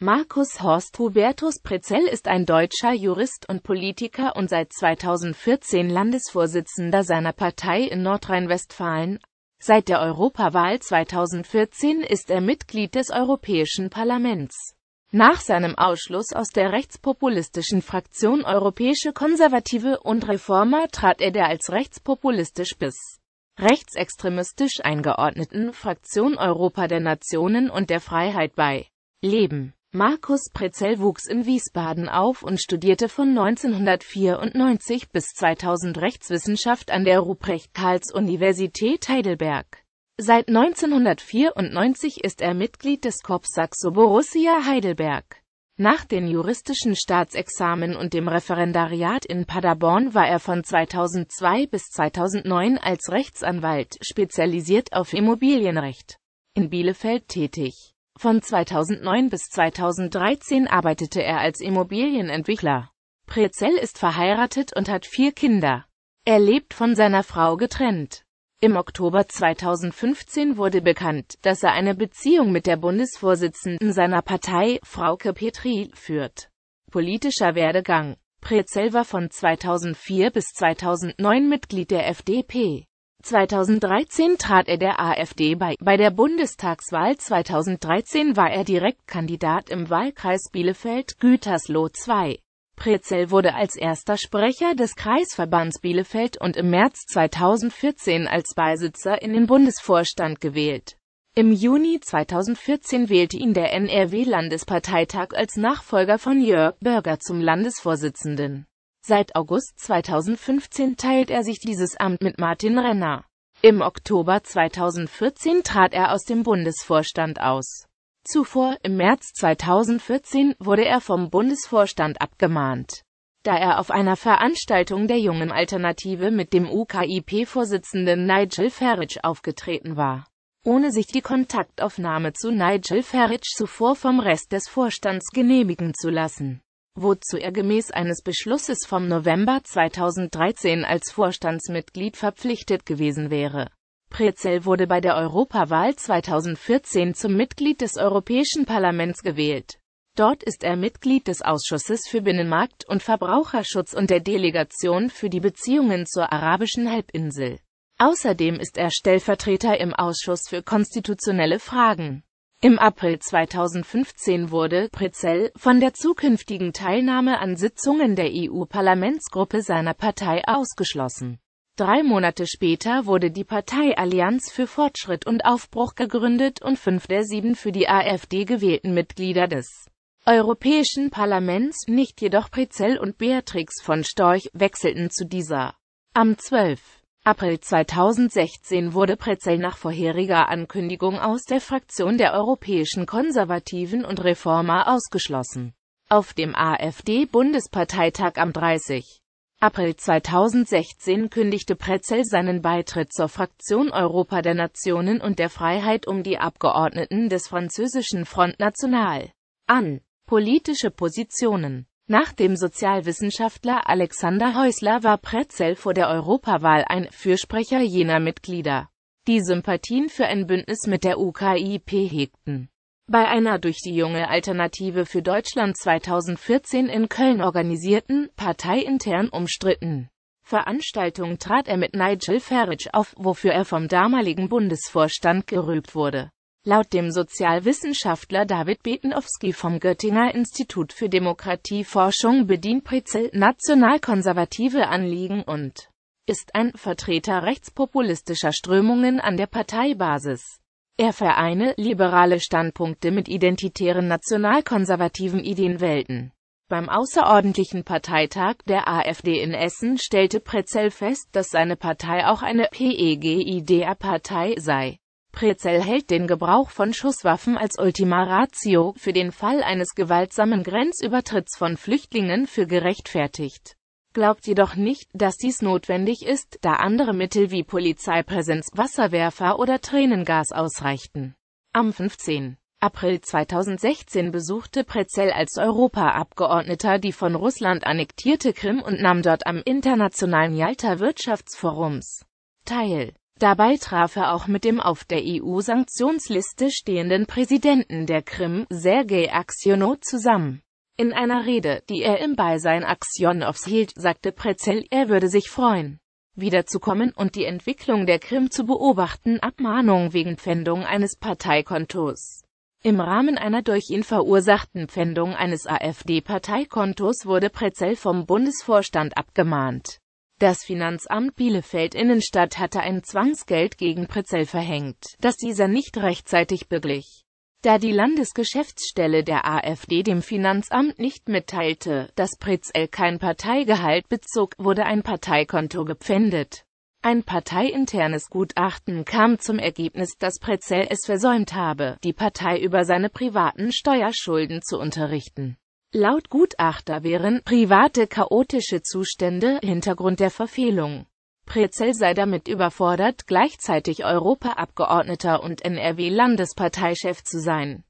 Markus Horst Hubertus Prezell ist ein deutscher Jurist und Politiker und seit 2014 Landesvorsitzender seiner Partei in Nordrhein-Westfalen. Seit der Europawahl 2014 ist er Mitglied des Europäischen Parlaments. Nach seinem Ausschluss aus der rechtspopulistischen Fraktion Europäische Konservative und Reformer trat er der als rechtspopulistisch bis rechtsextremistisch eingeordneten Fraktion Europa der Nationen und der Freiheit bei. Leben Markus Prezell wuchs in Wiesbaden auf und studierte von 1994 bis 2000 Rechtswissenschaft an der Ruprecht-Karls-Universität Heidelberg. Seit 1994 ist er Mitglied des Corps Saxo Borussia Heidelberg. Nach den juristischen Staatsexamen und dem Referendariat in Paderborn war er von 2002 bis 2009 als Rechtsanwalt, spezialisiert auf Immobilienrecht, in Bielefeld tätig. Von 2009 bis 2013 arbeitete er als Immobilienentwickler. Prezell ist verheiratet und hat vier Kinder. Er lebt von seiner Frau getrennt. Im Oktober 2015 wurde bekannt, dass er eine Beziehung mit der Bundesvorsitzenden seiner Partei, Frauke Petri, führt. Politischer Werdegang Prezell war von 2004 bis 2009 Mitglied der FDP. 2013 trat er der AfD bei. Bei der Bundestagswahl 2013 war er Direktkandidat im Wahlkreis Bielefeld-Gütersloh II. Prezel wurde als erster Sprecher des Kreisverbands Bielefeld und im März 2014 als Beisitzer in den Bundesvorstand gewählt. Im Juni 2014 wählte ihn der NRW-Landesparteitag als Nachfolger von Jörg Börger zum Landesvorsitzenden. Seit August 2015 teilt er sich dieses Amt mit Martin Renner. Im Oktober 2014 trat er aus dem Bundesvorstand aus. Zuvor, im März 2014, wurde er vom Bundesvorstand abgemahnt, da er auf einer Veranstaltung der Jungen Alternative mit dem UKIP-Vorsitzenden Nigel Farage aufgetreten war. Ohne sich die Kontaktaufnahme zu Nigel Farage zuvor vom Rest des Vorstands genehmigen zu lassen wozu er gemäß eines Beschlusses vom November 2013 als Vorstandsmitglied verpflichtet gewesen wäre. Prezel wurde bei der Europawahl 2014 zum Mitglied des Europäischen Parlaments gewählt. Dort ist er Mitglied des Ausschusses für Binnenmarkt und Verbraucherschutz und der Delegation für die Beziehungen zur arabischen Halbinsel. Außerdem ist er Stellvertreter im Ausschuss für konstitutionelle Fragen. Im April 2015 wurde Prezell von der zukünftigen Teilnahme an Sitzungen der EU-Parlamentsgruppe seiner Partei ausgeschlossen. Drei Monate später wurde die Partei Allianz für Fortschritt und Aufbruch gegründet und fünf der sieben für die AfD gewählten Mitglieder des Europäischen Parlaments, nicht jedoch Prezell und Beatrix von Storch, wechselten zu dieser. Am 12. April 2016 wurde Pretzel nach vorheriger Ankündigung aus der Fraktion der Europäischen Konservativen und Reformer ausgeschlossen. Auf dem AfD-Bundesparteitag am 30. April 2016 kündigte Pretzel seinen Beitritt zur Fraktion Europa der Nationen und der Freiheit um die Abgeordneten des französischen Front National an. Politische Positionen nach dem Sozialwissenschaftler Alexander Häusler war Pretzel vor der Europawahl ein Fürsprecher jener Mitglieder, die Sympathien für ein Bündnis mit der UKIP hegten. Bei einer durch die junge Alternative für Deutschland 2014 in Köln organisierten, parteiintern umstritten Veranstaltung trat er mit Nigel Farage auf, wofür er vom damaligen Bundesvorstand gerübt wurde. Laut dem Sozialwissenschaftler David Betenowski vom Göttinger Institut für Demokratieforschung bedient Prezel nationalkonservative Anliegen und ist ein Vertreter rechtspopulistischer Strömungen an der Parteibasis. Er vereine liberale Standpunkte mit identitären nationalkonservativen Ideenwelten. Beim außerordentlichen Parteitag der AfD in Essen stellte Prezel fest, dass seine Partei auch eine peg ida partei sei. Prezel hält den Gebrauch von Schusswaffen als Ultima Ratio für den Fall eines gewaltsamen Grenzübertritts von Flüchtlingen für gerechtfertigt, glaubt jedoch nicht, dass dies notwendig ist, da andere Mittel wie Polizeipräsenz, Wasserwerfer oder Tränengas ausreichten. Am 15. April 2016 besuchte Prezel als Europaabgeordneter die von Russland annektierte Krim und nahm dort am Internationalen Jalta Wirtschaftsforums teil Dabei traf er auch mit dem auf der EU-Sanktionsliste stehenden Präsidenten der Krim, Sergei Aksionow, zusammen. In einer Rede, die er im Beisein Aksionows hielt, sagte Prezel, er würde sich freuen, wiederzukommen und die Entwicklung der Krim zu beobachten, Abmahnung wegen Pfändung eines Parteikontos. Im Rahmen einer durch ihn verursachten Pfändung eines AfD-Parteikontos wurde Prezel vom Bundesvorstand abgemahnt. Das Finanzamt Bielefeld-Innenstadt hatte ein Zwangsgeld gegen Pritzell verhängt, das dieser nicht rechtzeitig beglich. Da die Landesgeschäftsstelle der AfD dem Finanzamt nicht mitteilte, dass Pritzell kein Parteigehalt bezog, wurde ein Parteikonto gepfändet. Ein parteiinternes Gutachten kam zum Ergebnis, dass Pretzell es versäumt habe, die Partei über seine privaten Steuerschulden zu unterrichten. Laut Gutachter wären private chaotische Zustände Hintergrund der Verfehlung. Prezel sei damit überfordert, gleichzeitig Europaabgeordneter und NRW-Landesparteichef zu sein.